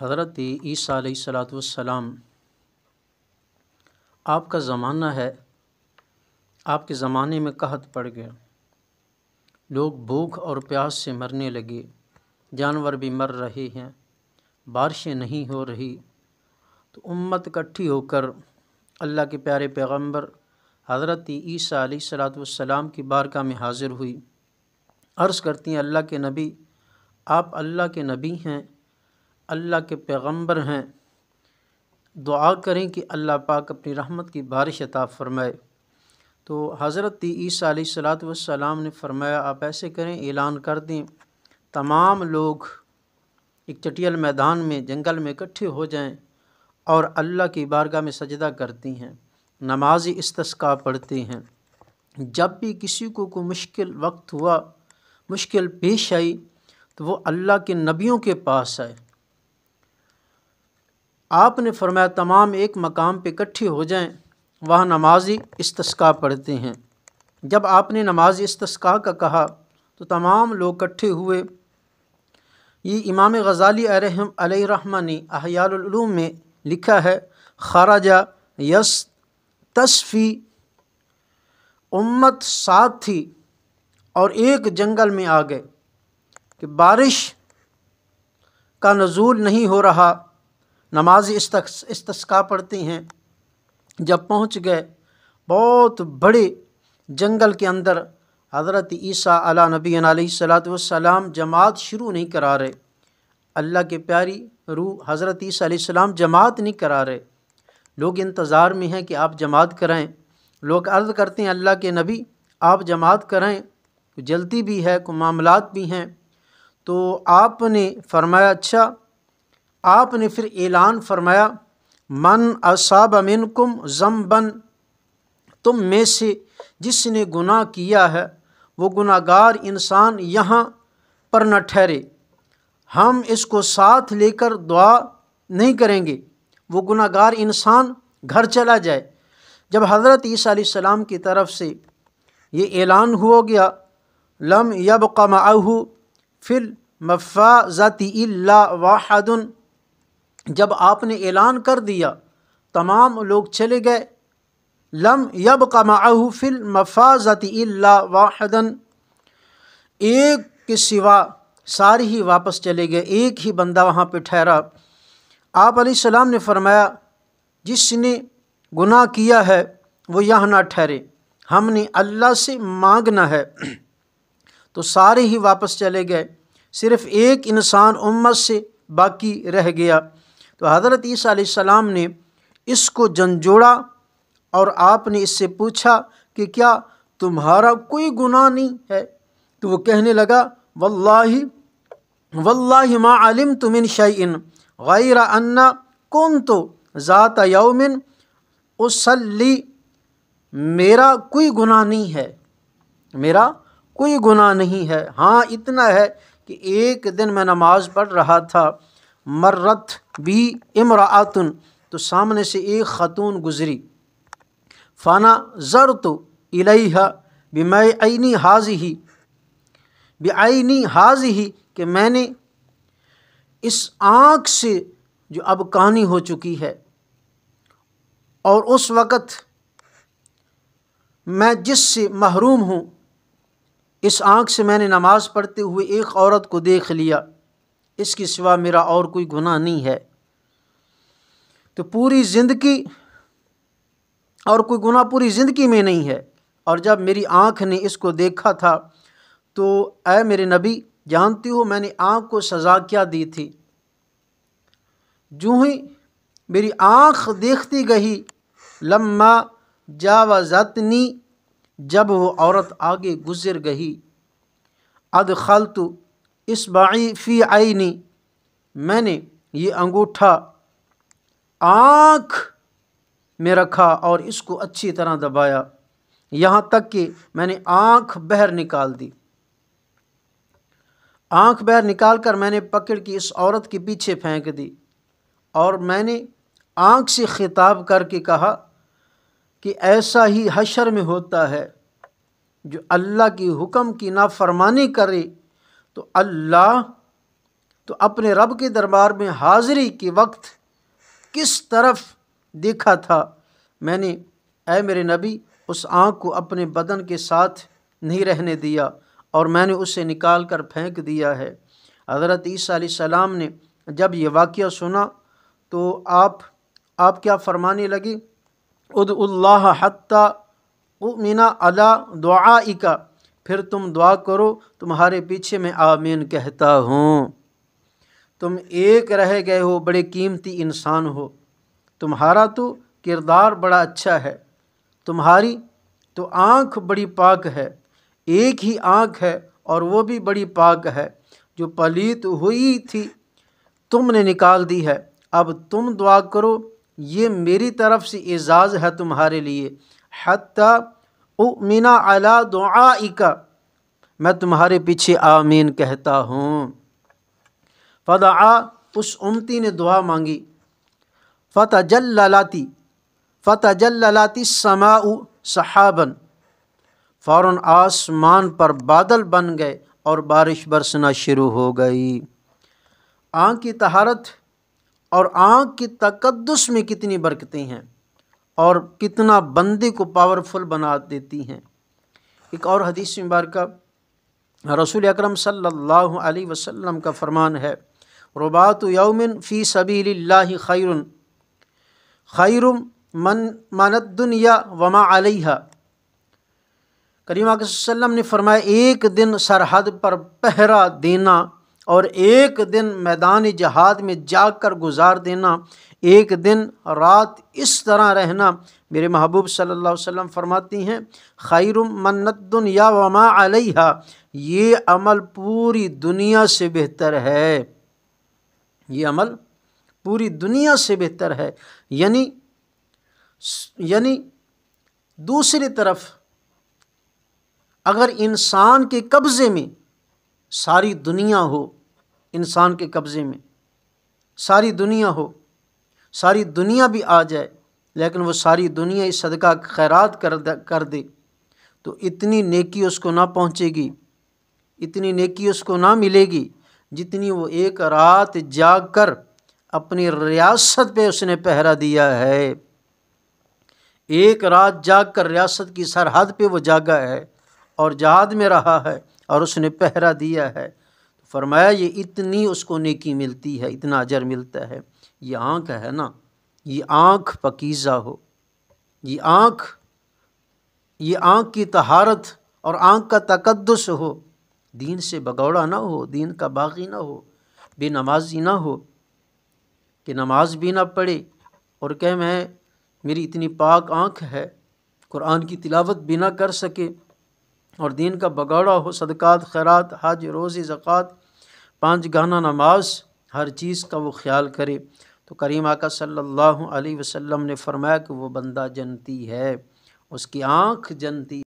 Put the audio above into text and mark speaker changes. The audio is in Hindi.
Speaker 1: हज़रत ईसा सलाम आपका ज़माना है आपके ज़माने में कहत पड़ गया लोग भूख और प्यास से मरने लगे जानवर भी मर रहे हैं बारिशें नहीं हो रही तो उम्मत इकट्ठी होकर अल्लाह के प्यारे पैगंबर हज़रत ईसा सलातम की बारका में हाज़िर हुई अर्ज़ करती हैं अल्लाह के नबी आप अल्लाह के नबी हैं अल्लाह के पैगंबर हैं दुआ करें कि अल्लाह पाक अपनी रहमत की बारिश अता फ़रमाए तो हज़रत ईसा सलात सलाम ने फरमाया आप ऐसे करें ऐलान कर दें तमाम लोग एक चटियल मैदान में जंगल में इकट्ठे हो जाएं और अल्लाह की बारगाह में सजदा करती हैं नमाजी इस्तस्का पढ़ती हैं जब भी किसी को कोई मुश्किल वक्त हुआ मुश्किल पेश आई तो वो अल्लाह के नबियों के पास आए आपने फरमाया तमाम एक मकाम पे इकट्ठी हो जाएं वहाँ नमाजी इस्तस्का पढ़ते हैं जब आपने नमाज इस्तस्का का कहा तो तमाम लोग इकट्ठे हुए ये इमाम गज़ाली अरहम रहमा ने अहियालूम में लिखा है खाराजा यस तस्फ़ी उम्मत साथ थी और एक जंगल में आ गए कि बारिश का नज़ूल नहीं हो रहा नमाज इस पढ़ती हैं जब पहुंच गए बहुत बड़े जंगल के अंदर हज़रत ईसा अला नबी सलाम जमात शुरू नहीं करा रहे अल्लाह के प्यारी रूह हज़रत ईसा सलाम जमात नहीं करा रहे लोग इंतज़ार में हैं कि आप जमात कराएं लोग अर्ज़ करते हैं अल्लाह के नबी आप जमात कराएं जल्दी भी है को मामलात भी हैं तो आपने फरमाया अच्छा आपने फिर ऐलान फरमाया मन असाब जम बन तुम में से जिसने गुनाह किया है वो गुनागार इंसान यहाँ पर न ठहरे हम इसको साथ लेकर दुआ नहीं करेंगे वो गुनागार इंसान घर चला जाए जब हज़रत ईसा की तरफ से ये ऐलान हो गया लम यब कमाहू फिल मफ़ाज़ती वाहदन जब आपने ऐलान कर दिया तमाम लोग चले गए लम यब कमाऊ फिल मफाजती वाहदन एक के सिवा सारे ही वापस चले गए एक ही बंदा वहाँ पे ठहरा आप सलाम ने फरमाया जिसने गुनाह किया है वो यहाँ ना ठहरे हमने अल्लाह से मांगना है तो सारे ही वापस चले गए सिर्फ़ एक इंसान उम्मत से बाकी रह गया तो हज़रत ईसीम ने इसको जंजोड़ा और आपने इससे पूछा कि क्या तुम्हारा कोई गुनाह नहीं है तो वो कहने लगा वल्लाही वल्लाही मा आलिम तुमिन शैन गैर अन्ना कौन तो ज़ात यौमिन उसली मेरा कोई गुनाह नहीं है मेरा कोई गुनाह नहीं है हाँ इतना है कि एक दिन मैं नमाज़ पढ़ रहा था मर्रत भी इमरातन तो सामने से एक ख़तून गुज़री फ़ाना ज़र तो इलहा बिमाई आईनी हाज ही बे आईनी हाज ही कि मैंने इस आँख से जो अब कहानी हो चुकी है और उस वक़्त मैं जिससे महरूम हूँ इस आँख से मैंने नमाज़ पढ़ते हुए एक औरत को देख लिया इसके सिवा मेरा और कोई गुनाह नहीं है तो पूरी ज़िंदगी और कोई गुनाह पूरी ज़िंदगी में नहीं है और जब मेरी आँख ने इसको देखा था तो ऐ मेरे नबी जानती हो मैंने आँख को सज़ा क्या दी थी जूँ ही मेरी आँख देखती गई लम्मा जावाजतनी जब वो औरत आगे गुजर गई तो इस बाई फ़ी आईनी मैंने ये अंगूठा आँख में रखा और इसको अच्छी तरह दबाया यहाँ तक कि मैंने आँख बहर निकाल दी आँख बहर निकाल कर मैंने पकड़ की इस औरत के पीछे फेंक दी और मैंने आँख से खिताब करके कहा कि ऐसा ही हशर में होता है जो अल्लाह की हुक्म की नाफरमानी करे तो अल्लाह तो अपने रब के दरबार में हाज़िरी के वक्त किस तरफ देखा था मैंने ऐ मेरे नबी उस आँख को अपने बदन के साथ नहीं रहने दिया और मैंने उसे निकाल कर फेंक दिया है हज़रत ईसा सलाम ने जब यह वाक़ सुना तो आप आप क्या फरमाने लगे उद उल्ला हत्ता उमिना अला दुआ का फिर तुम दुआ करो तुम्हारे पीछे मैं आमीन कहता हूँ तुम एक रह गए हो बड़े कीमती इंसान हो तुम्हारा तो किरदार बड़ा अच्छा है तुम्हारी तो आँख बड़ी पाक है एक ही आँख है और वो भी बड़ी पाक है जो पलीत हुई थी तुमने निकाल दी है अब तुम दुआ करो ये मेरी तरफ़ से एजाज़ है तुम्हारे लिए हती उमिना अला आका मैं तुम्हारे पीछे आमीन कहता हूँ फ़दा उस उमती ने दुआ मांगी फ़तः जल ललाती फ़तः जल ललाती समाउ सहाबन फ़ौर आसमान पर बादल बन गए और बारिश बरसना शुरू हो गई आँख की तहारत और आँख की तकदस में कितनी बरकतें हैं और कितना बंदे को पावरफुल बना देती हैं एक और हदीस मुबारक रसूल अकरम सल्लल्लाहु अलैहि वसल्लम का फरमान है रुबात यौमिन फ़ी सभी खैरुन खैर मन मानत दुनिया वमा अलैहा के वसल्लम ने फरमाया एक दिन सरहद पर पहरा देना और एक दिन मैदान जहाद में जाकर गुजार देना एक दिन रात इस तरह रहना मेरे महबूब सल्लल्लाहु अलैहि वसल्लम फरमाती हैं खैर मन्नत या वमा अलैहा ये अमल पूरी दुनिया से बेहतर है ये अमल पूरी दुनिया से बेहतर है यानी यानी दूसरी तरफ अगर इंसान के कब्ज़े में सारी दुनिया हो इंसान के कब्ज़े में सारी दुनिया हो सारी दुनिया भी आ जाए लेकिन वो सारी दुनिया इस सदका खैरात कर कर दे तो इतनी नेकी उसको ना पहुँचेगी इतनी नेकी उसको ना मिलेगी जितनी वो एक रात जाग कर अपनी रियासत पे उसने पहरा दिया है एक रात जाग कर रियासत की सरहद पे वो जागा है और जहाद में रहा है और उसने पहरा दिया है फरमाया ये इतनी उसको नेकी मिलती है इतना अजर मिलता है ये आँख है ना ये आँख पकीज़ा हो ये आँख ये आँख की तहारत और आँख का तकदस हो दीन से बगौड़ा ना हो दीन का बागी ना हो बेनमाजी ना हो कि नमाज भी ना पढ़े और कह मैं मेरी इतनी पाक आँख है कुरान की तिलावत भी ना कर सके और दीन का बगाड़ा हो सदक़ात खैरात हज रोज़ी ज़क़़त पाँच गाना नमाज हर चीज़ का वो ख्याल करे तो करीम आका सल्लल्लाहु अलैहि वसल्लम ने फरमाया कि वो बंदा जन्नती है उसकी आँख जन्नती